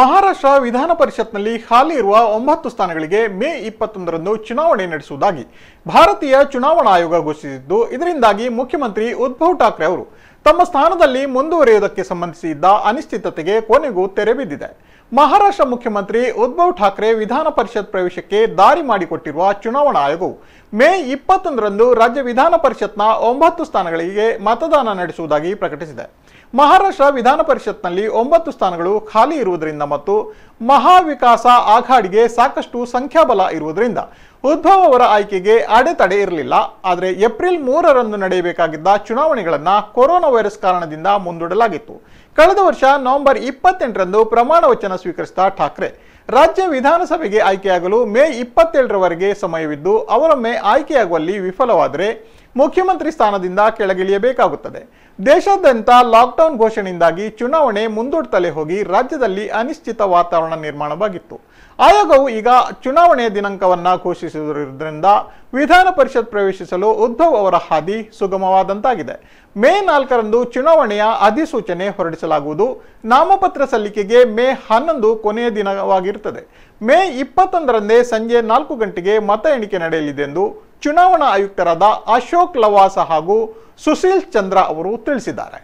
ಮಹಾರಾಷ್ಟ್ರ ವಿಧಾನ ಪರಿಷತ್ನಲ್ಲಿ ಖಾಲಿ ಇರುವ ಒಂಬತ್ತು ಸ್ಥಾನಗಳಿಗೆ ಮೇ ಇಪ್ಪತ್ತೊಂದರಂದು ಚುನಾವಣೆ ನಡೆಸುವುದಾಗಿ ಭಾರತೀಯ ಚುನಾವಣಾ ಆಯೋಗ ಘೋಷಿಸಿದ್ದು ಇದರಿಂದಾಗಿ ಮುಖ್ಯಮಂತ್ರಿ ಉದ್ಧವ್ ಠಾಕ್ರೆ ಅವರು ತಮ್ಮ ಸ್ಥಾನದಲ್ಲಿ ಮುಂದುವರಿಯುವುದಕ್ಕೆ ಸಂಬಂಧಿಸಿದ್ದ ಅನಿಶ್ಚಿತತೆಗೆ ಕೊನೆಗೂ ತೆರೆ ಬಿದ್ದಿದೆ ಮಹಾರಾಷ್ಟ್ರ ಮುಖ್ಯಮಂತ್ರಿ ಉದ್ಧವ್ ಠಾಕ್ರೆ ವಿಧಾನ ಪರಿಷತ್ ಪ್ರವೇಶಕ್ಕೆ ದಾರಿ ಮಾಡಿಕೊಟ್ಟಿರುವ ಚುನಾವಣಾ ಆಯೋಗವು ಮೇ ಇಪ್ಪತ್ತೊಂದರಂದು ರಾಜ್ಯ ವಿಧಾನ ಪರಿಷತ್ನ ಒಂಬತ್ತು ಸ್ಥಾನಗಳಿಗೆ ಮತದಾನ ನಡೆಸುವುದಾಗಿ ಪ್ರಕಟಿಸಿದೆ ಮಹಾರಾಷ್ಟ್ರ ವಿಧಾನ ಪರಿಷತ್ನಲ್ಲಿ ಒಂಬತ್ತು ಸ್ಥಾನಗಳು ಖಾಲಿ ಇರುವುದರಿಂದ ಮತ್ತು ಮಹಾವಿಕಾಸ ಆಘಾಡಿಗೆ ಸಾಕಷ್ಟು ಸಂಖ್ಯಾಬಲ ಇರುವುದರಿಂದ ಉದ್ಭವ ಅವರ ಆಯ್ಕೆಗೆ ಅಡೆತಡೆ ಇರಲಿಲ್ಲ ಆದರೆ ಏಪ್ರಿಲ್ ಮೂರರಂದು ನಡೆಯಬೇಕಾಗಿದ್ದ ಚುನಾವಣೆಗಳನ್ನು ಕೊರೋನಾ ವೈರಸ್ ಕಾರಣದಿಂದ ಮುಂದೂಡಲಾಗಿತ್ತು ಕಳೆದ ವರ್ಷ ನವೆಂಬರ್ ಇಪ್ಪತ್ತೆಂಟರಂದು ಪ್ರಮಾಣ ವಚನ ಸ್ವೀಕರಿಸಿದ ಠಾಕ್ರೆ ರಾಜ್ಯ ವಿಧಾನಸಭೆಗೆ ಆಯ್ಕೆಯಾಗಲು ಮೇ ಇಪ್ಪತ್ತೇಳರವರೆಗೆ ಸಮಯವಿದ್ದು ಅವರೊಮ್ಮೆ ಆಯ್ಕೆಯಾಗುವಲ್ಲಿ ವಿಫಲವಾದರೆ ಮುಖ್ಯಮಂತ್ರಿ ಸ್ಥಾನದಿಂದ ಕೆಳಗಿಳಿಯಬೇಕಾಗುತ್ತದೆ ದೇಶಾದ್ಯಂತ ಲಾಕ್ಡೌನ್ ಘೋಷಣೆಯಿಂದಾಗಿ ಚುನಾವಣೆ ಮುಂದೂಡ್ತಲೇ ಹೋಗಿ ರಾಜ್ಯದಲ್ಲಿ ಅನಿಶ್ಚಿತ ವಾತಾವರಣ ನಿರ್ಮಾಣವಾಗಿತ್ತು ಆಯೋಗವು ಈಗ ಚುನಾವಣೆಯ ದಿನಾಂಕವನ್ನು ಘೋಷಿಸಿರುವುದರಿಂದ ವಿಧಾನ ಪರಿಷತ್ ಪ್ರವೇಶಿಸಲು ಉದ್ಧವ್ ಅವರ ಹಾದಿ ಸುಗಮವಾದಂತಾಗಿದೆ ಮೇ ನಾಲ್ಕರಂದು ಚುನಾವಣೆಯ ಅಧಿಸೂಚನೆ ಹೊರಡಿಸಲಾಗುವುದು ನಾಮಪತ್ರ ಸಲ್ಲಿಕೆಗೆ ಮೇ ಹನ್ನೊಂದು ಕೊನೆಯ ದಿನವಾಗಿರುತ್ತದೆ ಮೇ ಇಪ್ಪತ್ತೊಂದರಂದೇ ಸಂಜೆ ನಾಲ್ಕು ಗಂಟೆಗೆ ಮತ ಎಣಿಕೆ ನಡೆಯಲಿದೆ ಎಂದು ಚುನಾವಣಾ ಆಯುಕ್ತರಾದ ಅಶೋಕ್ ಲವಾಸ ಹಾಗೂ ಸುಶೀಲ್ ಚಂದ್ರ ಅವರು ತಿಳಿಸಿದ್ದಾರೆ